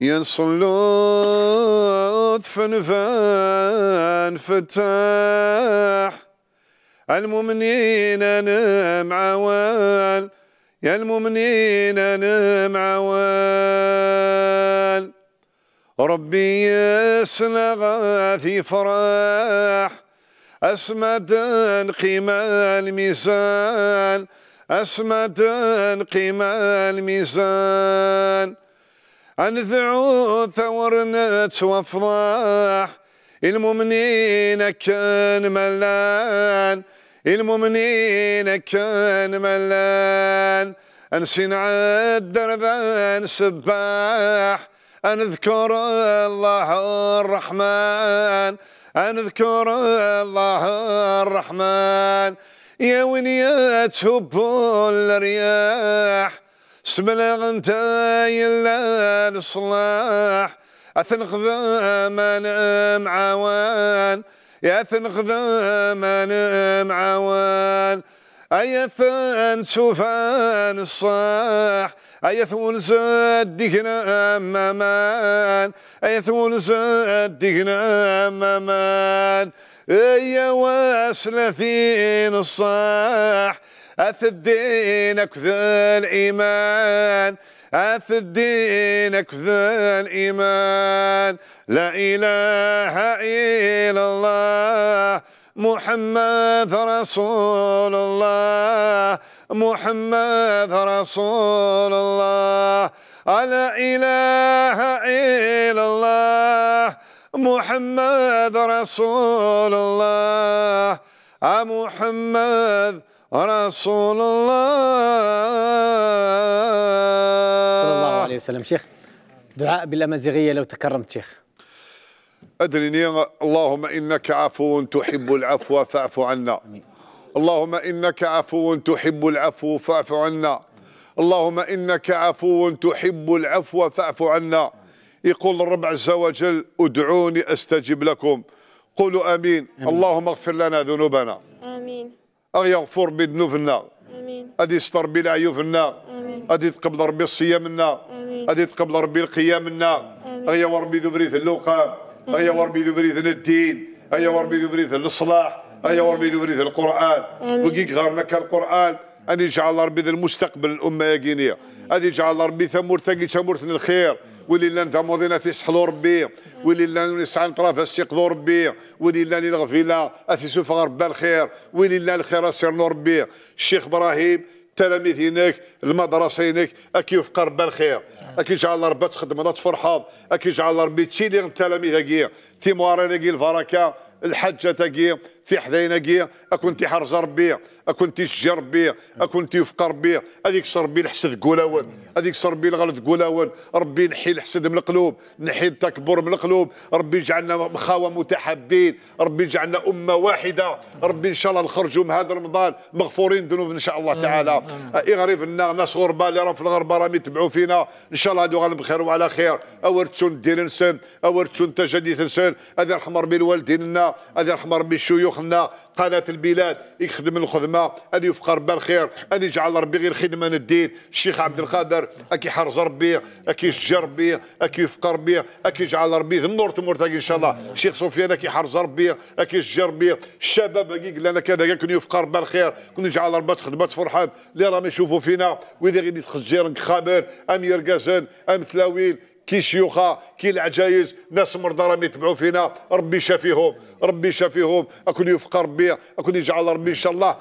ينصلوت فنفان فتاح المؤمنين نم عوان يا المؤمنين نم عوان ربي يسنى غاثي فرح أسمد قيمة الميزان أسمد قيمة الميزان أنذعو ثورنا وافضاح المؤمنين كان ملان المؤمنين كان ملان أنسين عدر ذا سباح أنذكر الله الرحمن أنذكر الله الرحمن يا ونيات هبو الرياح سبلغ انت يلا الصلاح اثنخذ ما معوان عوان يا اثنخذ ما معوان عوان ايا ثان سوفان الصاح ايا ثون سدقنا مامان ايا ثون سدقنا امامان اي واسلثين الصاح أث دينك ذا الإيمان أث دينك ذا الإيمان لا إله إلا الله محمد رسول الله محمد رسول الله لا إله إلا الله محمد رسول الله آه، محمد رسول الله صلى الله عليه وسلم شيخ دعاء بالأمازيغية لو تكرمت شيخ أدرني نعم. اللهم إنك عفو تحب العفو فاعف عنا اللهم إنك عفو تحب العفو فاعف عنا اللهم إنك عفو تحب العفو فاعف عنا يقول الرب عز وجل ادعوني أستجب لكم قولوا آمين, آمين. اللهم اغفر لنا ذنوبنا آمين أغي يغفر بذنوبنا غادي يستر بنا عيوبنا غادي يتقبل ربي صيامنا غادي يتقبل ربي القيامنا غادي يا ربي ذو بريث اللوقا غادي يا ربي ذو بريث الدين غادي يا ربي ذو بريث الاصلاح غادي يا ربي ذو بريث القران وكيك غارنا كالقران غادي يجعل ربي ذا المستقبل الامه يا غينيا غادي يجعل ربي ثمور تاقي ثمور الخير ولي ذا موضينا تيسحلو ربي ولي لان نسعى نطراف استيقظو ربي ولله للغفله اثيسوف ربي الخير لان الخير سيرنو ربي الشيخ ابراهيم التلاميذ هناك المدرسه هناك اكي يوفق ربي الخير اكي جعل ربي تخدم تفرح اكي جعل ربي تشيلي التلاميذ تيموارين موارينا البركه الحجه تاكي في حداينا كيا اكنتي حرزه ربيه اكنتي شجه ربيه تي وفق ربيه هذيك ربي الحسد قولاون هذيك ربي الغلط قولاون ربي نحي الحسد من القلوب نحي التكبر من القلوب ربي يجعلنا مخاوه متحابين ربي يجعلنا امه واحده ربي ان شاء الله نخرجوا من هذا رمضان مغفورين ذنوب ان شاء الله تعالى غريب لنا ناس غربه اللي راهم في الغربه راهم يتبعوا فينا ان شاء الله هادو بخير وعلى خير اورتشون دير نسن اورتشون تجديد نسن هذا يرحم ربي الوالدين لنا هذا يرحم ربي الشيوخ يصلح قناه البلاد يخدم الخدمه اللي يفقر بالخير أن يجعل ربي غير خدمه للدين الشيخ عبد القادر اكي حرز ربي اكي شجر ربي اكي يفقر ربي اكي يجعل ربي النور تمر ان شاء الله الشيخ سفيان اكي حرز ربي اكي شجر ربي الشباب اكي قال لنا كذا كون يفقر بالخير كون يجعل ربي تخدمه فرحان اللي راهم يشوفوا فينا وإذا غير تخجيرن خامر ام يرقزن ام تلاويل كي شيوخه كي العجايز ناس مرضى راهم يتبعوا فينا ربي يشافيهم ربي يشافيهم اكون يوفق ربي اكون يجعل ربي ان شاء الله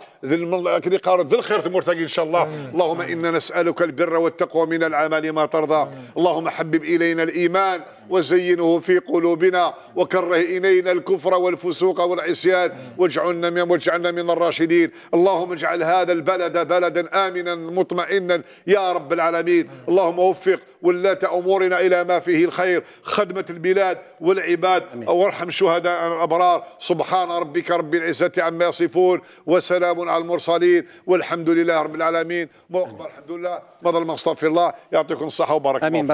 اكون يقارب الخير المرتقي ان شاء الله اللهم انا نسالك البر والتقوى من العمل ما ترضى اللهم حبب الينا الايمان وزينه في قلوبنا وكره الينا الكفر والفسوق والعصيان واجعلنا من واجعلنا من الراشدين اللهم اجعل هذا البلد بلدا امنا مطمئنا يا رب العالمين اللهم وفق ولاة امورنا الى إلى ما فيه الخير خدمة البلاد والعباد أمين. وارحم شهداء الأبرار سبحان ربك رب العزة عما يصفون وسلام على المرسلين والحمد لله رب العالمين الحمد لله مضى المصطفى الله يعطيكم الصحة وبركة أمين